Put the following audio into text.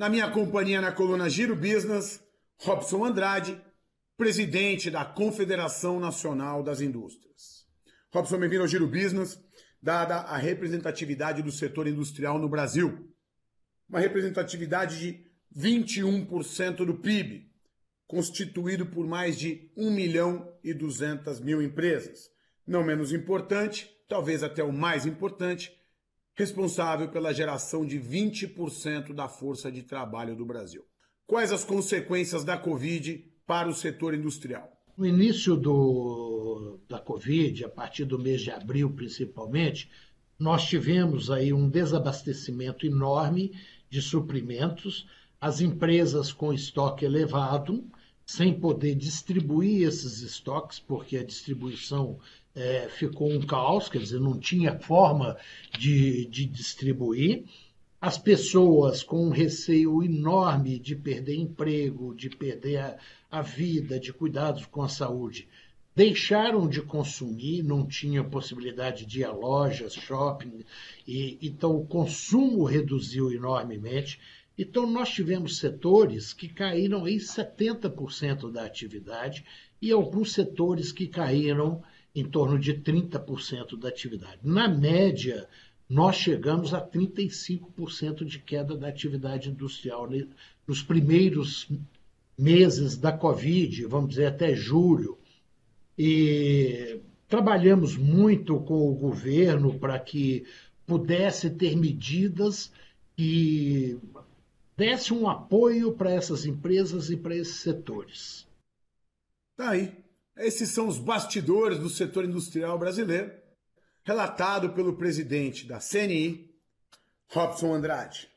Na minha companhia na coluna Giro Business, Robson Andrade, presidente da Confederação Nacional das Indústrias. Robson, bem-vindo ao Giro Business, dada a representatividade do setor industrial no Brasil. Uma representatividade de 21% do PIB, constituído por mais de 1 milhão e 200 mil empresas. Não menos importante, talvez até o mais importante, responsável pela geração de 20% da força de trabalho do Brasil. Quais as consequências da Covid para o setor industrial? No início do, da Covid, a partir do mês de abril principalmente, nós tivemos aí um desabastecimento enorme de suprimentos, as empresas com estoque elevado, sem poder distribuir esses estoques, porque a distribuição é, ficou um caos, quer dizer, não tinha forma de, de distribuir. As pessoas com um receio enorme de perder emprego, de perder a, a vida, de cuidados com a saúde, deixaram de consumir, não tinha possibilidade de ir a lojas, shopping, e, então o consumo reduziu enormemente. Então, nós tivemos setores que caíram em 70% da atividade e alguns setores que caíram em torno de 30% da atividade. Na média, nós chegamos a 35% de queda da atividade industrial nos primeiros meses da Covid, vamos dizer até julho. E trabalhamos muito com o governo para que pudesse ter medidas que desse um apoio para essas empresas e para esses setores. Tá aí. Esses são os bastidores do setor industrial brasileiro, relatado pelo presidente da CNI, Robson Andrade.